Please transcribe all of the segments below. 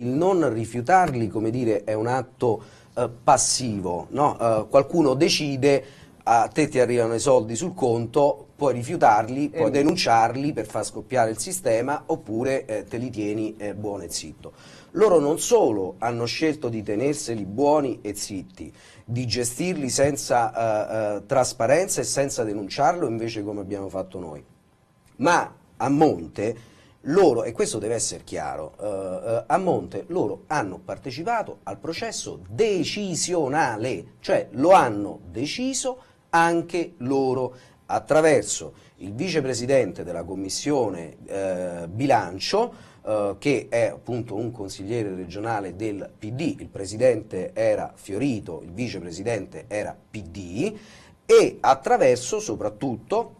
Il non rifiutarli, come dire, è un atto eh, passivo, no? eh, qualcuno decide, a te ti arrivano i soldi sul conto, puoi rifiutarli, eh, puoi denunciarli per far scoppiare il sistema oppure eh, te li tieni eh, buono e zitto. Loro non solo hanno scelto di tenerseli buoni e zitti, di gestirli senza eh, trasparenza e senza denunciarlo invece come abbiamo fatto noi, ma a monte loro, e questo deve essere chiaro, eh, eh, a monte loro hanno partecipato al processo decisionale, cioè lo hanno deciso anche loro attraverso il vicepresidente della commissione eh, bilancio eh, che è appunto un consigliere regionale del PD, il presidente era Fiorito, il vicepresidente era PD e attraverso soprattutto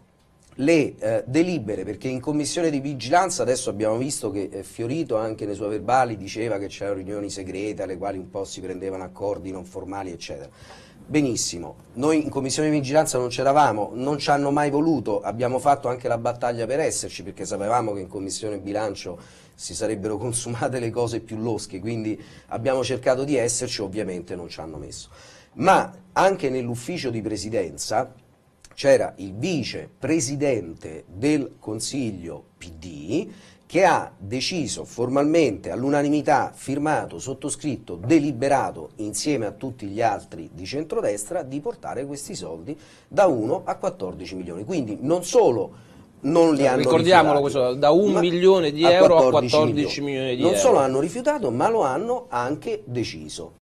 le eh, delibere, perché in commissione di vigilanza adesso abbiamo visto che eh, Fiorito anche nei suoi verbali diceva che c'erano riunioni segrete alle quali un po' si prendevano accordi non formali eccetera. Benissimo, noi in commissione di vigilanza non c'eravamo, non ci hanno mai voluto, abbiamo fatto anche la battaglia per esserci perché sapevamo che in commissione bilancio si sarebbero consumate le cose più losche, quindi abbiamo cercato di esserci, ovviamente non ci hanno messo. Ma anche nell'ufficio di presidenza c'era il vicepresidente del Consiglio PD che ha deciso formalmente all'unanimità, firmato, sottoscritto, deliberato insieme a tutti gli altri di centrodestra di portare questi soldi da 1 a 14 milioni. Quindi non solo non li hanno Ricordiamolo questo, da 1 milione di euro a 14 milioni, milioni di non euro. Non solo hanno rifiutato, ma lo hanno anche deciso.